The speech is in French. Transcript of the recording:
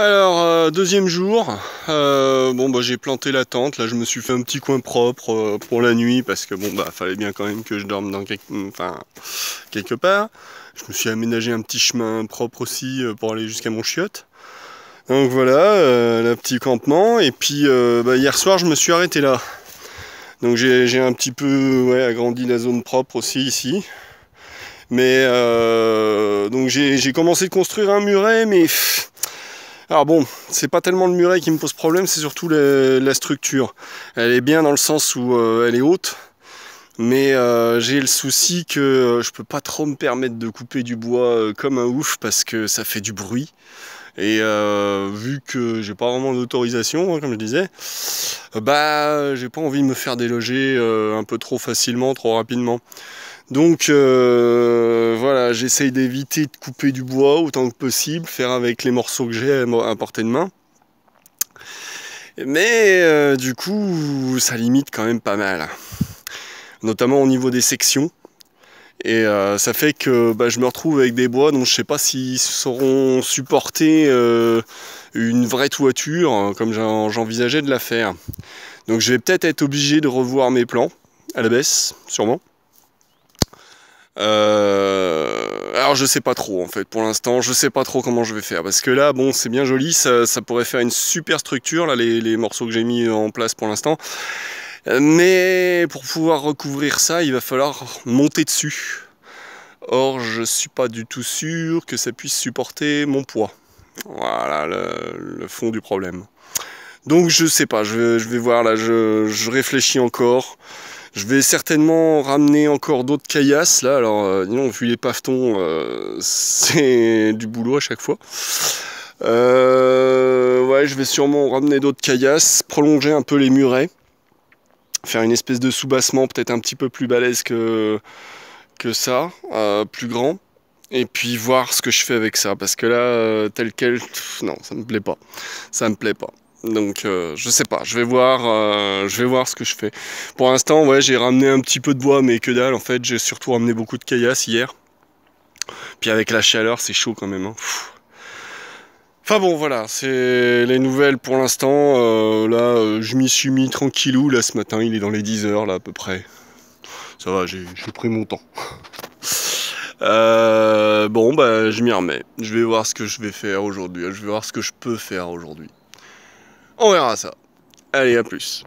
Alors, euh, deuxième jour, euh, bon bah j'ai planté la tente, là je me suis fait un petit coin propre euh, pour la nuit parce que bon bah fallait bien quand même que je dorme dans quelque, enfin, quelque part. Je me suis aménagé un petit chemin propre aussi pour aller jusqu'à mon chiotte. Donc voilà, le petit campement. Et puis bah, hier soir je me suis arrêté là. Donc j'ai un petit peu ouais, agrandi la zone propre aussi ici. Mais donc j'ai commencé de construire un muret, mais... Alors bon, c'est pas tellement le muret qui me pose problème, c'est surtout la, structure. Elle est bien dans le sens où euh, elle est haute, mais euh, j'ai le souci que euh, je peux pas trop me permettre de couper du bois euh, comme un ouf parce que ça fait du bruit. Et vu que j'ai pas vraiment d'autorisation, hein, comme je disais, bah j'ai pas envie de me faire déloger un peu trop facilement, trop rapidement. Donc voilà, j'essaye d'éviter de couper du bois autant que possible, faire avec les morceaux que j'ai à portée de main. Mais du coup, ça limite quand même pas mal notamment au niveau des sections. Et euh, ça fait que bah, je me retrouve avec des bois dont je ne sais pas s'ils sauront supporter euh, une vraie toiture hein, comme j'envisageais de la faire. Donc je vais peut-être être obligé de revoir mes plans à la baisse, sûrement. Euh, alors je sais pas trop en fait pour l'instant, je sais pas trop comment je vais faire parce que là bon c'est bien joli, ça, pourrait faire une super structure là les, les morceaux que j'ai mis en place pour l'instant mais pour pouvoir recouvrir ça, il va falloir monter dessus. Or, je suis pas du tout sûr que ça puisse supporter mon poids. Voilà le, fond du problème. Donc je sais pas, je, vais voir là, je, réfléchis encore. Je vais certainement ramener encore d'autres caillasses là, alors euh, vu les pavetons, euh, c'est du boulot à chaque fois. Euh, ouais, je vais sûrement ramener d'autres caillasses, prolonger un peu les murets faire une espèce de soubassement peut-être un petit peu plus balèze que, que ça, euh, plus grand. Et puis voir ce que je fais avec ça, parce que là, euh, tel quel, non, ça me plaît pas. Ça me plaît pas. Donc euh, je sais pas, je vais voir, je vais voir ce que je fais. Pour l'instant, ouais, j'ai ramené un petit peu de bois, mais que dalle. En fait, j'ai surtout ramené beaucoup de caillasse hier. Puis avec la chaleur, c'est chaud quand même. Hein. Enfin bon, voilà, c'est les nouvelles pour l'instant. Euh, là, euh, je m'y suis mis tranquillou. Là, ce matin, il est dans les 10 heures, là, à peu près. Ça va, j'ai pris mon temps. Euh, bon, bah, je m'y remets. Je vais voir ce que je vais faire aujourd'hui. Je vais voir ce que je peux faire aujourd'hui. On verra ça. Allez, à plus.